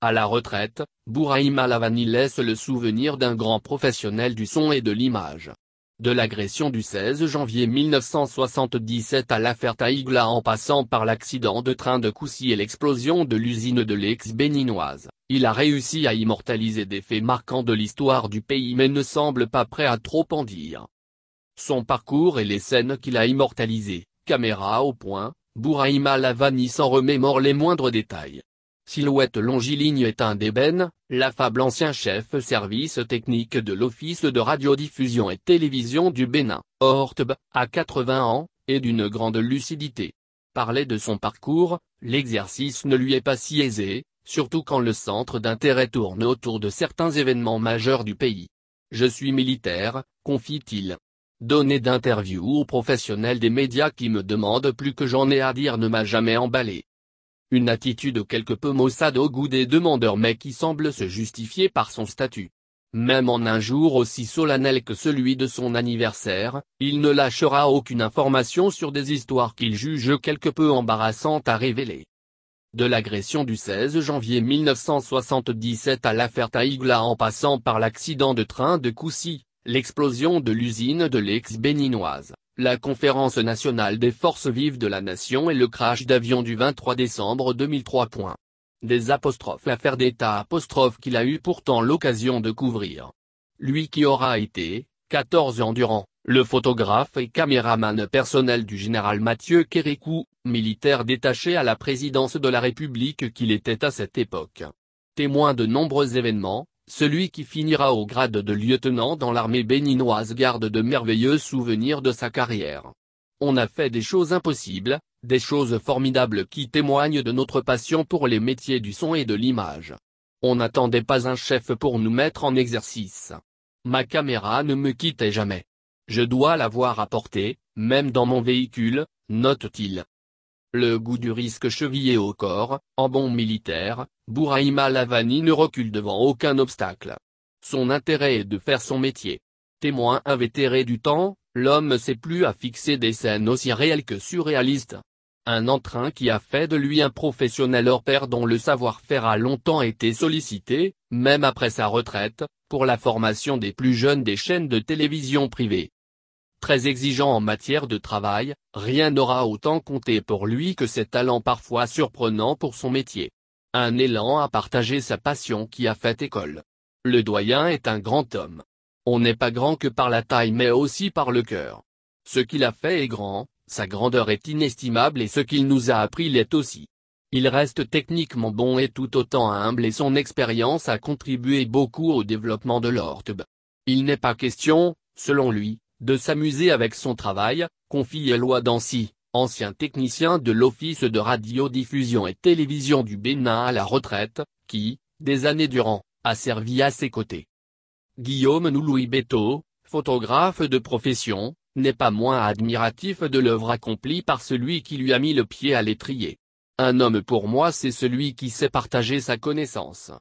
À la retraite, Bouraïma Lavani laisse le souvenir d'un grand professionnel du son et de l'image. De l'agression du 16 janvier 1977 à l'affaire Taïgla en passant par l'accident de train de Koussi et l'explosion de l'usine de l'ex-béninoise, il a réussi à immortaliser des faits marquants de l'histoire du pays mais ne semble pas prêt à trop en dire. Son parcours et les scènes qu'il a immortalisées, caméra au point, Bouraïma Lavani s'en remémore les moindres détails. Silhouette longiligne est un d'ébène, l'affable ancien chef service technique de l'Office de radiodiffusion et télévision du Bénin, Orteb, à 80 ans, et d'une grande lucidité. Parler de son parcours, l'exercice ne lui est pas si aisé, surtout quand le centre d'intérêt tourne autour de certains événements majeurs du pays. Je suis militaire, confie-t-il. Donner d'interviews aux professionnels des médias qui me demandent plus que j'en ai à dire ne m'a jamais emballé une attitude quelque peu maussade au goût des demandeurs mais qui semble se justifier par son statut. Même en un jour aussi solennel que celui de son anniversaire, il ne lâchera aucune information sur des histoires qu'il juge quelque peu embarrassantes à révéler. De l'agression du 16 janvier 1977 à l'affaire Taïgla en passant par l'accident de train de Coussy, l'explosion de l'usine de l'ex-béninoise, la conférence nationale des forces vives de la nation et le crash d'avion du 23 décembre 2003. Des apostrophes affaires d'État apostrophes qu'il a eu pourtant l'occasion de couvrir. Lui qui aura été, 14 ans durant, le photographe et caméraman personnel du général Mathieu Kérékou, militaire détaché à la présidence de la République qu'il était à cette époque. Témoin de nombreux événements, celui qui finira au grade de lieutenant dans l'armée béninoise garde de merveilleux souvenirs de sa carrière. On a fait des choses impossibles, des choses formidables qui témoignent de notre passion pour les métiers du son et de l'image. On n'attendait pas un chef pour nous mettre en exercice. Ma caméra ne me quittait jamais. Je dois l'avoir apportée, même dans mon véhicule, note-t-il. Le goût du risque chevillé au corps, en bon militaire, Bouraïma Lavani ne recule devant aucun obstacle. Son intérêt est de faire son métier. Témoin invétéré du temps, l'homme sait plus à fixer des scènes aussi réelles que surréalistes. Un entrain qui a fait de lui un professionnel hors pair dont le savoir-faire a longtemps été sollicité, même après sa retraite, pour la formation des plus jeunes des chaînes de télévision privées. Très exigeant en matière de travail, rien n'aura autant compté pour lui que ses talents parfois surprenants pour son métier. Un élan à partager sa passion qui a fait école. Le doyen est un grand homme. On n'est pas grand que par la taille mais aussi par le cœur. Ce qu'il a fait est grand, sa grandeur est inestimable et ce qu'il nous a appris l'est aussi. Il reste techniquement bon et tout autant humble et son expérience a contribué beaucoup au développement de l'Orteb. Il n'est pas question, selon lui, de s'amuser avec son travail, confie Eloi Dancy, ancien technicien de l'Office de radiodiffusion et télévision du Bénin à la retraite, qui, des années durant, a servi à ses côtés. Guillaume Nouloui Beto, photographe de profession, n'est pas moins admiratif de l'œuvre accomplie par celui qui lui a mis le pied à l'étrier. Un homme pour moi c'est celui qui sait partager sa connaissance.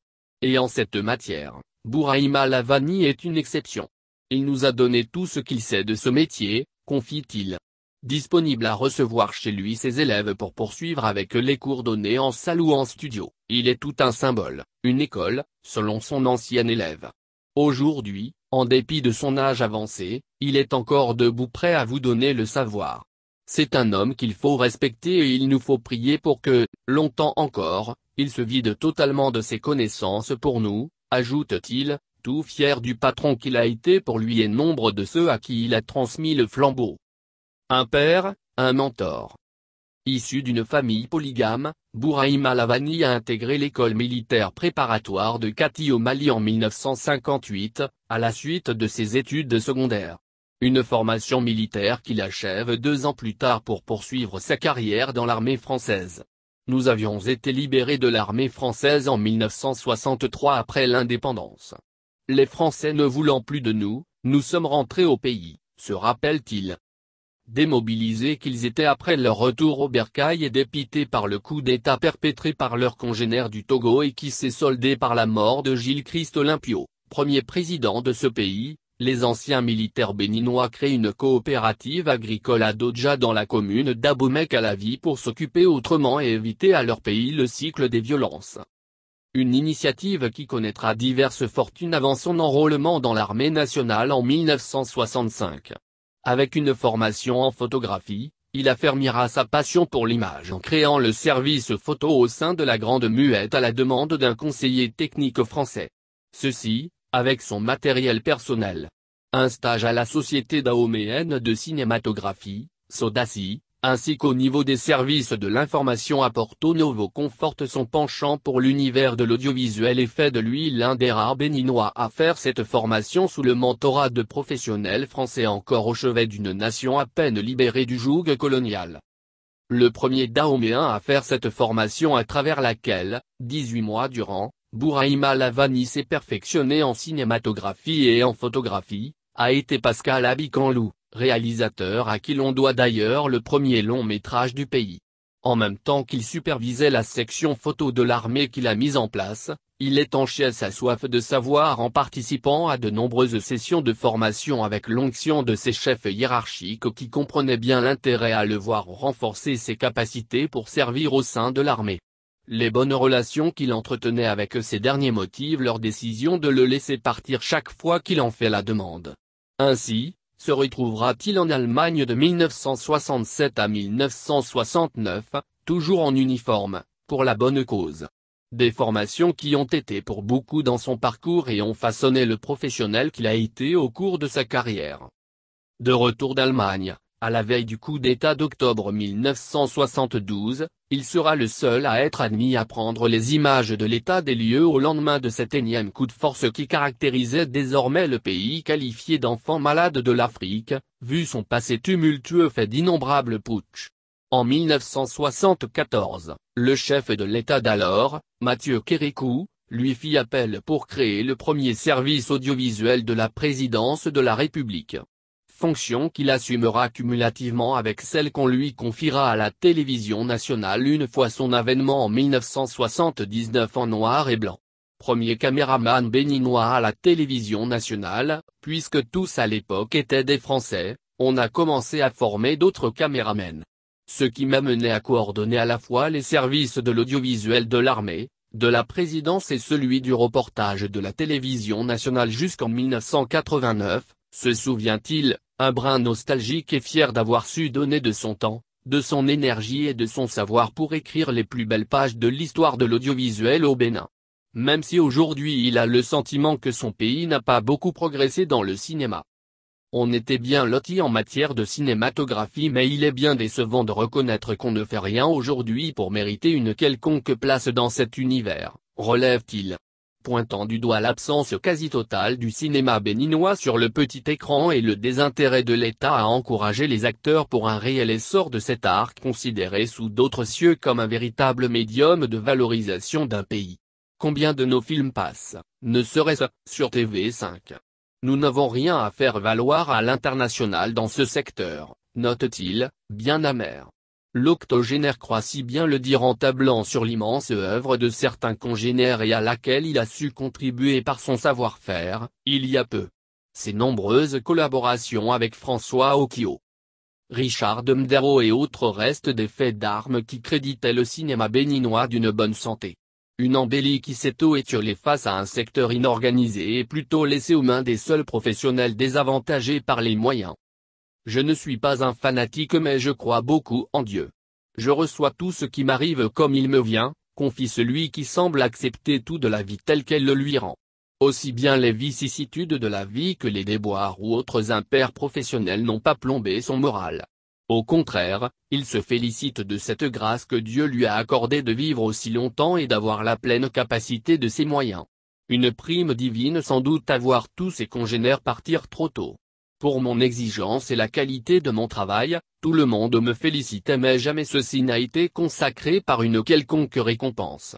Et en cette matière, Bouraïma Lavani est une exception. Il nous a donné tout ce qu'il sait de ce métier, confie-t-il. Disponible à recevoir chez lui ses élèves pour poursuivre avec les cours donnés en salle ou en studio, il est tout un symbole, une école, selon son ancien élève. Aujourd'hui, en dépit de son âge avancé, il est encore debout prêt à vous donner le savoir. C'est un homme qu'il faut respecter et il nous faut prier pour que, longtemps encore, il se vide totalement de ses connaissances pour nous, ajoute-t-il, fier du patron qu'il a été pour lui et nombre de ceux à qui il a transmis le flambeau. Un père, un mentor. Issu d'une famille polygame, Bouraïma Lavani a intégré l'école militaire préparatoire de Kati au Mali en 1958, à la suite de ses études secondaires. Une formation militaire qu'il achève deux ans plus tard pour poursuivre sa carrière dans l'armée française. Nous avions été libérés de l'armée française en 1963 après l'indépendance. Les Français ne voulant plus de nous, nous sommes rentrés au pays, se rappelle-t-il. Démobilisés qu'ils étaient après leur retour au bercail et dépités par le coup d'État perpétré par leurs congénères du Togo et qui s'est soldé par la mort de Gilles Christ Olympio, premier président de ce pays, les anciens militaires béninois créent une coopérative agricole à Doja dans la commune à la vie pour s'occuper autrement et éviter à leur pays le cycle des violences. Une initiative qui connaîtra diverses fortunes avant son enrôlement dans l'armée nationale en 1965. Avec une formation en photographie, il affermira sa passion pour l'image en créant le service photo au sein de la Grande Muette à la demande d'un conseiller technique français. Ceci, avec son matériel personnel. Un stage à la Société dahoméenne de cinématographie, Sodasi, ainsi qu'au niveau des services de l'information à Porto Novo conforte son penchant pour l'univers de l'audiovisuel et fait de lui l'un des rares béninois à faire cette formation sous le mentorat de professionnels français encore au chevet d'une nation à peine libérée du joug colonial. Le premier Dahoméen à faire cette formation à travers laquelle, 18 mois durant, Bouraïma Lavani s'est perfectionné en cinématographie et en photographie, a été Pascal Abicanlou réalisateur à qui l'on doit d'ailleurs le premier long métrage du pays. En même temps qu'il supervisait la section photo de l'armée qu'il a mise en place, il étanchait sa soif de savoir en participant à de nombreuses sessions de formation avec l'onction de ses chefs hiérarchiques qui comprenaient bien l'intérêt à le voir renforcer ses capacités pour servir au sein de l'armée. Les bonnes relations qu'il entretenait avec ces derniers motivent leur décision de le laisser partir chaque fois qu'il en fait la demande. Ainsi, se retrouvera-t-il en Allemagne de 1967 à 1969, toujours en uniforme, pour la bonne cause Des formations qui ont été pour beaucoup dans son parcours et ont façonné le professionnel qu'il a été au cours de sa carrière. De retour d'Allemagne, à la veille du coup d'État d'octobre 1972, il sera le seul à être admis à prendre les images de l'état des lieux au lendemain de cet énième coup de force qui caractérisait désormais le pays qualifié d'enfant malade de l'Afrique, vu son passé tumultueux fait d'innombrables putsch. En 1974, le chef de l'État d'alors, Mathieu Kérékou, lui fit appel pour créer le premier service audiovisuel de la présidence de la République fonction qu'il assumera cumulativement avec celle qu'on lui confiera à la télévision nationale une fois son avènement en 1979 en noir et blanc. Premier caméraman béninois à la télévision nationale, puisque tous à l'époque étaient des Français, on a commencé à former d'autres caméramens. Ce qui m'amenait à coordonner à la fois les services de l'audiovisuel de l'armée, de la présidence et celui du reportage de la télévision nationale jusqu'en 1989, se souvient-il, un brin nostalgique et fier d'avoir su donner de son temps, de son énergie et de son savoir pour écrire les plus belles pages de l'histoire de l'audiovisuel au Bénin. Même si aujourd'hui il a le sentiment que son pays n'a pas beaucoup progressé dans le cinéma. On était bien loti en matière de cinématographie mais il est bien décevant de reconnaître qu'on ne fait rien aujourd'hui pour mériter une quelconque place dans cet univers, relève-t-il pointant du doigt l'absence quasi totale du cinéma béninois sur le petit écran et le désintérêt de l'État à encourager les acteurs pour un réel essor de cet art considéré sous d'autres cieux comme un véritable médium de valorisation d'un pays. Combien de nos films passent, ne serait-ce, sur TV5 Nous n'avons rien à faire valoir à l'international dans ce secteur, note-t-il, bien amer. L'octogénaire croit si bien le dire en tablant sur l'immense œuvre de certains congénères et à laquelle il a su contribuer par son savoir-faire, il y a peu. Ses nombreuses collaborations avec François Occhio. Richard Mdero et autres restent des faits d'armes qui créditaient le cinéma béninois d'une bonne santé. Une embellie qui s'est tôt étiolée face à un secteur inorganisé et plutôt laissé aux mains des seuls professionnels désavantagés par les moyens. Je ne suis pas un fanatique mais je crois beaucoup en Dieu. Je reçois tout ce qui m'arrive comme il me vient, confie celui qui semble accepter tout de la vie telle qu'elle le lui rend. Aussi bien les vicissitudes de la vie que les déboires ou autres impairs professionnels n'ont pas plombé son moral. Au contraire, il se félicite de cette grâce que Dieu lui a accordée de vivre aussi longtemps et d'avoir la pleine capacité de ses moyens. Une prime divine sans doute à voir tous ses congénères partir trop tôt. Pour mon exigence et la qualité de mon travail, tout le monde me félicitait mais jamais ceci n'a été consacré par une quelconque récompense.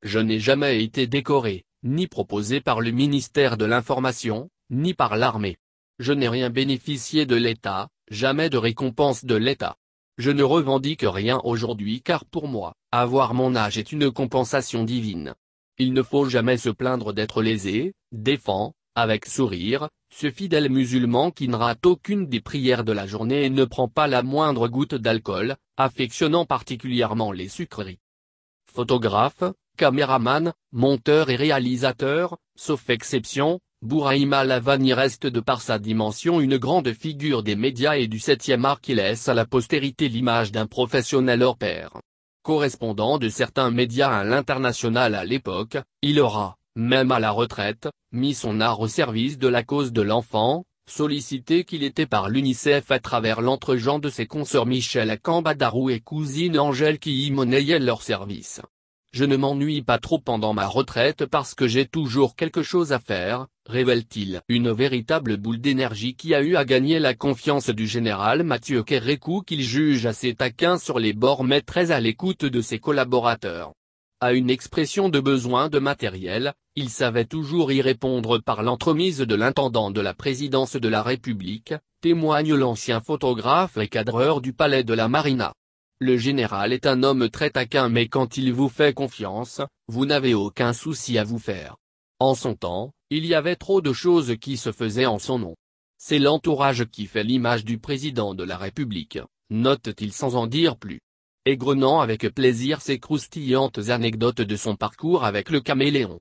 Je n'ai jamais été décoré, ni proposé par le ministère de l'Information, ni par l'armée. Je n'ai rien bénéficié de l'État, jamais de récompense de l'État. Je ne revendique rien aujourd'hui car pour moi, avoir mon âge est une compensation divine. Il ne faut jamais se plaindre d'être lésé, défend, avec sourire, ce fidèle musulman qui ne rate aucune des prières de la journée et ne prend pas la moindre goutte d'alcool, affectionnant particulièrement les sucreries. Photographe, caméraman, monteur et réalisateur, sauf exception, Bouraïma Lavani reste de par sa dimension une grande figure des médias et du septième art qui laisse à la postérité l'image d'un professionnel hors pair. Correspondant de certains médias à l'international à l'époque, il aura, même à la retraite, mis son art au service de la cause de l'enfant, sollicité qu'il était par l'UNICEF à travers l'entregent de ses consoeurs Michel Acambadarou et cousine Angèle qui y monnayaient leur service. « Je ne m'ennuie pas trop pendant ma retraite parce que j'ai toujours quelque chose à faire, révèle-t-il. Une véritable boule d'énergie qui a eu à gagner la confiance du général Mathieu Kérékou qu'il juge assez taquin sur les bords mais très à l'écoute de ses collaborateurs. À une expression de besoin de matériel, il savait toujours y répondre par l'entremise de l'intendant de la présidence de la République, témoigne l'ancien photographe et cadreur du palais de la Marina. Le général est un homme très taquin mais quand il vous fait confiance, vous n'avez aucun souci à vous faire. En son temps, il y avait trop de choses qui se faisaient en son nom. C'est l'entourage qui fait l'image du président de la République, note-t-il sans en dire plus égrenant avec plaisir ses croustillantes anecdotes de son parcours avec le caméléon.